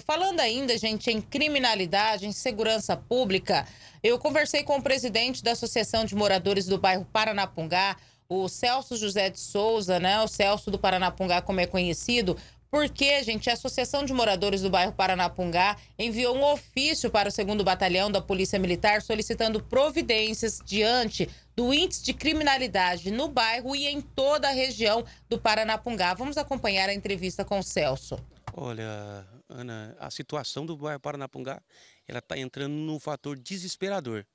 Falando ainda, gente, em criminalidade, em segurança pública, eu conversei com o presidente da Associação de Moradores do bairro Paranapungá, o Celso José de Souza, né? O Celso do Paranapungá, como é conhecido. Porque, gente, a Associação de Moradores do bairro Paranapungá enviou um ofício para o 2 Batalhão da Polícia Militar solicitando providências diante do índice de criminalidade no bairro e em toda a região do Paranapungá. Vamos acompanhar a entrevista com o Celso. Olha, Ana, a situação do bairro Paranapungá, ela está entrando num fator desesperador,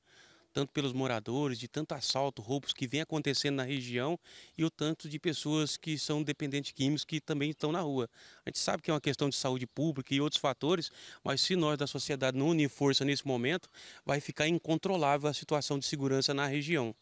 tanto pelos moradores, de tanto assalto, roubos que vem acontecendo na região e o tanto de pessoas que são dependentes de químicos que também estão na rua. A gente sabe que é uma questão de saúde pública e outros fatores, mas se nós da sociedade não unir força nesse momento, vai ficar incontrolável a situação de segurança na região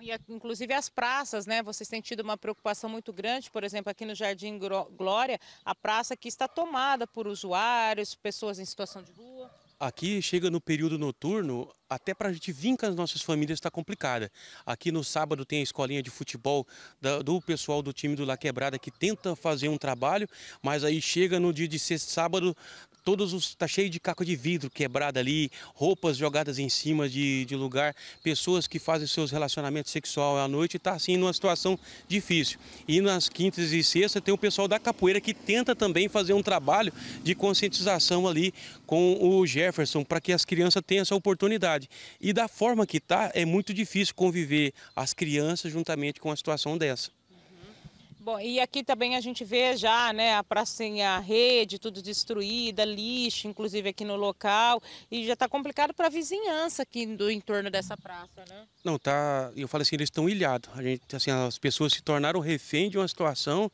e eh, inclusive as praças, né? Vocês têm tido uma preocupação muito grande, por exemplo, aqui no Jardim Glória, a praça que está tomada por usuários, pessoas em situação de rua. Aqui chega no período noturno, até para a gente vir com as nossas famílias está complicada. Aqui no sábado tem a escolinha de futebol da, do pessoal do time do La Quebrada que tenta fazer um trabalho, mas aí chega no dia de sexta, sábado, todos os tá cheio de caco de vidro quebrado ali, roupas jogadas em cima de, de lugar, pessoas que fazem seus relacionamentos sexual à noite, está assim numa situação difícil. E nas quintas e sextas tem o pessoal da capoeira que tenta também fazer um trabalho de conscientização ali com o Jefferson para que as crianças tenham essa oportunidade. E da forma que está é muito difícil conviver as crianças juntamente com a situação dessa. Bom, e aqui também a gente vê já né, a pracinha, a rede, tudo destruída, lixo, inclusive aqui no local. E já está complicado para a vizinhança aqui do entorno dessa praça, né? Não, tá. Eu falo assim, eles estão ilhados. A gente, assim, as pessoas se tornaram refém de uma situação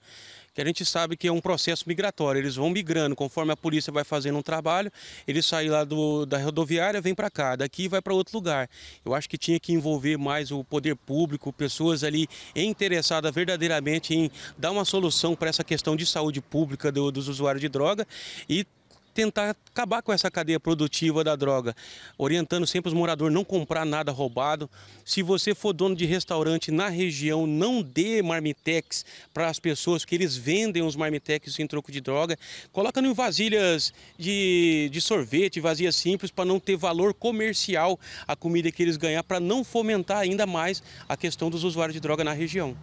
que a gente sabe que é um processo migratório. Eles vão migrando, conforme a polícia vai fazendo um trabalho, eles saem lá do, da rodoviária, vem para cá, daqui vai para outro lugar. Eu acho que tinha que envolver mais o poder público, pessoas ali interessadas verdadeiramente em dar uma solução para essa questão de saúde pública do, dos usuários de droga e tentar acabar com essa cadeia produtiva da droga, orientando sempre os moradores não comprar nada roubado. Se você for dono de restaurante na região, não dê marmitex para as pessoas que eles vendem os marmitex em troco de droga. Coloca em vasilhas de, de sorvete, vasilhas simples para não ter valor comercial a comida que eles ganhar para não fomentar ainda mais a questão dos usuários de droga na região.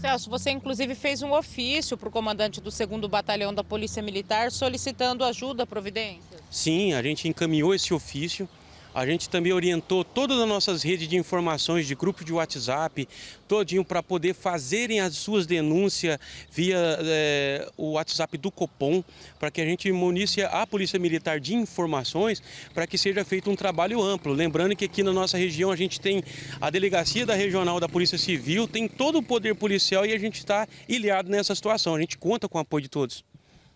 Celso, você inclusive fez um ofício para o comandante do 2 Batalhão da Polícia Militar solicitando ajuda à providência. Sim, a gente encaminhou esse ofício a gente também orientou todas as nossas redes de informações, de grupo de WhatsApp, todinho para poder fazerem as suas denúncias via é, o WhatsApp do Copom, para que a gente munisse a Polícia Militar de informações para que seja feito um trabalho amplo. Lembrando que aqui na nossa região a gente tem a Delegacia da Regional da Polícia Civil, tem todo o poder policial e a gente está ilhado nessa situação. A gente conta com o apoio de todos.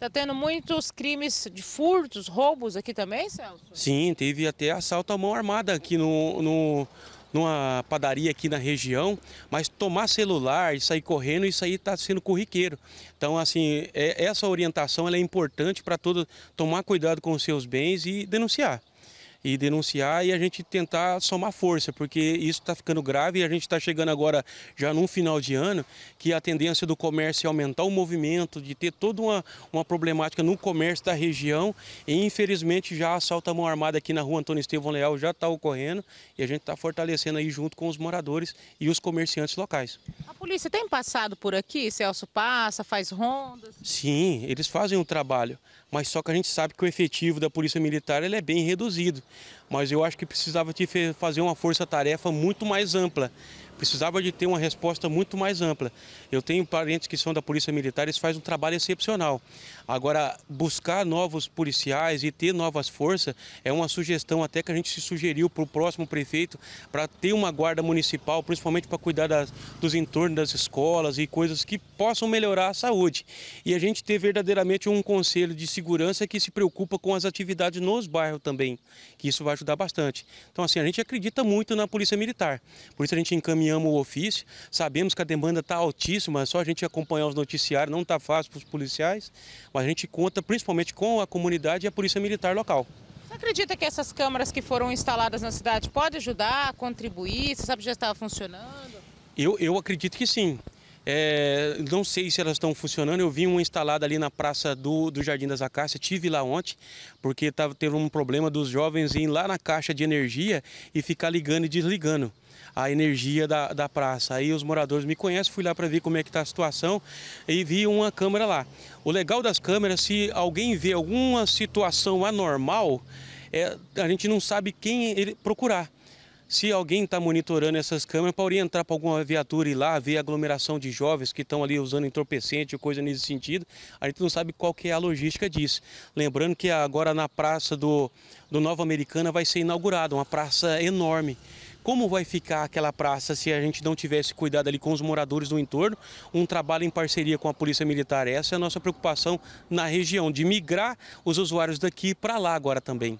Está tendo muitos crimes de furtos, roubos aqui também, Celso? Sim, teve até assalto à mão armada aqui no, no numa padaria aqui na região, mas tomar celular e sair correndo, isso aí está sendo corriqueiro. Então, assim, é, essa orientação é importante para todo tomar cuidado com os seus bens e denunciar e denunciar e a gente tentar somar força, porque isso está ficando grave e a gente está chegando agora já num final de ano que a tendência do comércio é aumentar o movimento, de ter toda uma, uma problemática no comércio da região e infelizmente já assalto à mão armada aqui na rua Antônio Estevão Leal já está ocorrendo e a gente está fortalecendo aí junto com os moradores e os comerciantes locais polícia tem passado por aqui? Celso passa, faz rondas? Sim, eles fazem um trabalho, mas só que a gente sabe que o efetivo da Polícia Militar ele é bem reduzido. Mas eu acho que precisava de fazer uma força-tarefa muito mais ampla precisava de ter uma resposta muito mais ampla. Eu tenho parentes que são da Polícia Militar, eles fazem um trabalho excepcional. Agora, buscar novos policiais e ter novas forças é uma sugestão até que a gente se sugeriu para o próximo prefeito para ter uma guarda municipal, principalmente para cuidar das, dos entornos das escolas e coisas que possam melhorar a saúde. E a gente ter verdadeiramente um conselho de segurança que se preocupa com as atividades nos bairros também, que isso vai ajudar bastante. Então, assim, a gente acredita muito na Polícia Militar. Por isso a gente encaminha ama o ofício, sabemos que a demanda está altíssima, é só a gente acompanhar os noticiários, não está fácil para os policiais, mas a gente conta principalmente com a comunidade e a Polícia Militar local. Você acredita que essas câmaras que foram instaladas na cidade podem ajudar, contribuir? Você sabe que já estava funcionando? Eu, eu acredito que sim. É, não sei se elas estão funcionando. Eu vi uma instalada ali na praça do, do Jardim das Acácias. Tive lá ontem, porque estava tendo um problema dos jovens ir lá na caixa de energia e ficar ligando e desligando a energia da, da praça. Aí os moradores me conhecem, fui lá para ver como é que está a situação e vi uma câmera lá. O legal das câmeras, se alguém vê alguma situação anormal, é, a gente não sabe quem ele procurar se alguém está monitorando essas câmeras para orientar para alguma viatura ir lá, ver a aglomeração de jovens que estão ali usando entorpecente ou coisa nesse sentido, a gente não sabe qual que é a logística disso. Lembrando que agora na praça do, do Nova Americana vai ser inaugurada, uma praça enorme como vai ficar aquela praça se a gente não tivesse cuidado ali com os moradores do entorno. Um trabalho em parceria com a Polícia Militar, essa é a nossa preocupação na região, de migrar os usuários daqui para lá agora também.